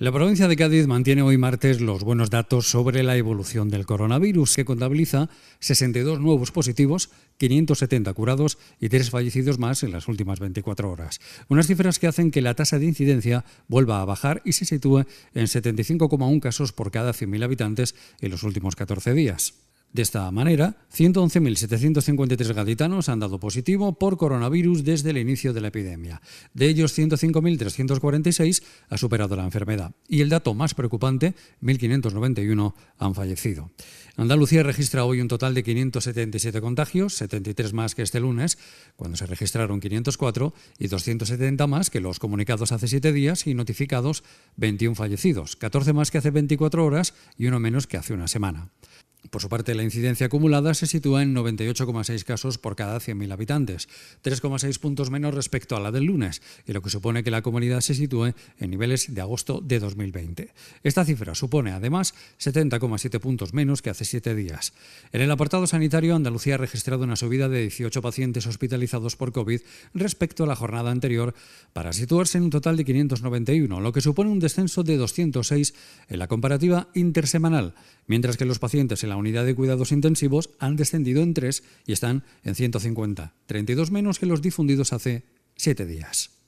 La provincia de Cádiz mantiene hoy martes los buenos datos sobre la evolución del coronavirus, que contabiliza 62 nuevos positivos, 570 curados y tres fallecidos más en las últimas 24 horas. Unas cifras que hacen que la tasa de incidencia vuelva a bajar y se sitúe en 75,1 casos por cada 100.000 habitantes en los últimos 14 días. De esta manera, 111.753 gaditanos han dado positivo por coronavirus desde el inicio de la epidemia. De ellos, 105.346 ha superado la enfermedad y el dato más preocupante, 1.591 han fallecido. Andalucía registra hoy un total de 577 contagios, 73 más que este lunes, cuando se registraron 504 y 270 más que los comunicados hace 7 días y notificados 21 fallecidos, 14 más que hace 24 horas y uno menos que hace una semana. Por su parte, la incidencia acumulada se sitúa en 98,6 casos por cada 100.000 habitantes, 3,6 puntos menos respecto a la del lunes, y lo que supone que la comunidad se sitúe en niveles de agosto de 2020. Esta cifra supone, además, 70,7 puntos menos que hace siete días. En el apartado sanitario, Andalucía ha registrado una subida de 18 pacientes hospitalizados por COVID respecto a la jornada anterior, para situarse en un total de 591, lo que supone un descenso de 206 en la comparativa intersemanal mientras que los pacientes en la unidad de cuidados intensivos han descendido en 3 y están en 150, 32 menos que los difundidos hace 7 días.